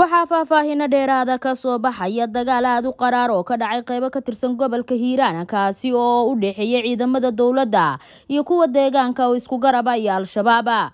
waxaa faahfaahina dheeraada ka soo baxaya dagaal aada u qaraar oo ka dhacay qeybo ka tirsan gobolka hiiraan kaasi oo u dhexeeya ciidamada dowladda iyo kuwa deegaanka oo isku garaba iyo al shabaaba ah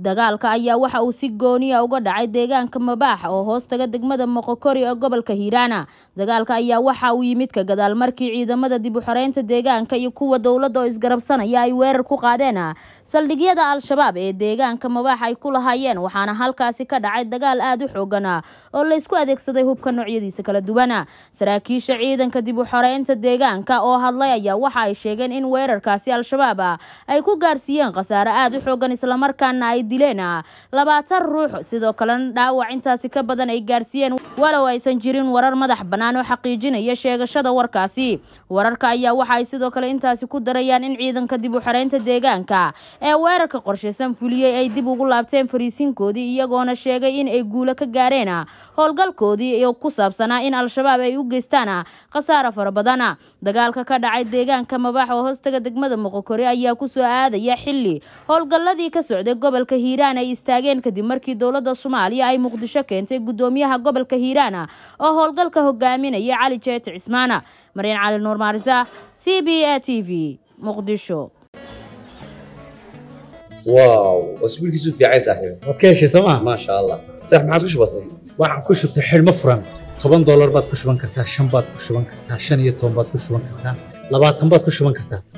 dagaalka ayaa waxa uu si gooniya uga dhacay deegaanka mabaax oo hoostaga degmada moqokori ee gobolka hiiraana dagaalka ayaa waxa uu yimid ka gadaal markii ciidamada dib u xoreynta deegaanka iyo kuwa dowladda oo isgarabsanaya ay weerar ku qaadeen saldhigyada al-shabaab ee deegaanka mabaax ay ku lahaayeen waxaana halkaasi ka dhacay dagaal aada u xoogana ah oo laysku adeegsaday hubka noocyadiisa kala duwan saraakiisha ciidanka dib u xoreynta deegaanka oo hadlay ayaa waxa ay sheegeen in weerarkaasi al-shabaab ay ku gaarsiiyeen khasaare aada u xoogan islamarkaana dileen ah. labaatan ruux sidoo kalena dhaawac intaasi ka badan ay gaarsiiyeen walow aysan jirin warar madax bannaan oo xaqiijinaya sheegashada warkaasi wararka ayaa waxa ay sidoo kale intaasi ku darayaan in ciidanka dib u xoreynta deegaanka ee weerarka qorshaysan fuliyey ay dib ugu laabteen fariisinkoodii iyagoona sheegay in ay guulo ka gaareen ah. howlgalkoodii ku saabsanaa in al-shabaab ay u geystaan ah. khasaare fara badana dagaalka ka dhacay deegaanka mabaax oo hoostaga degmada muqokore ayaa ku soo aadaya xilli howlgalladii ka socday gobolka gobolka hiiraan ay istaageen kadib markii dowladda soomaaliya ay muqdisho keentay guddoomiyaha gobolka hiiraan ah oo howlgalka hogaaminaya cali jeete cismaana mareen cali nuur maarisa c b a t v muqdisho eh? toban doolar baad ku shuban kartaa shan baad ku shuban kartaa shan iyo toban baad ku shuban kartaa labaatan baad ku shuban kartaa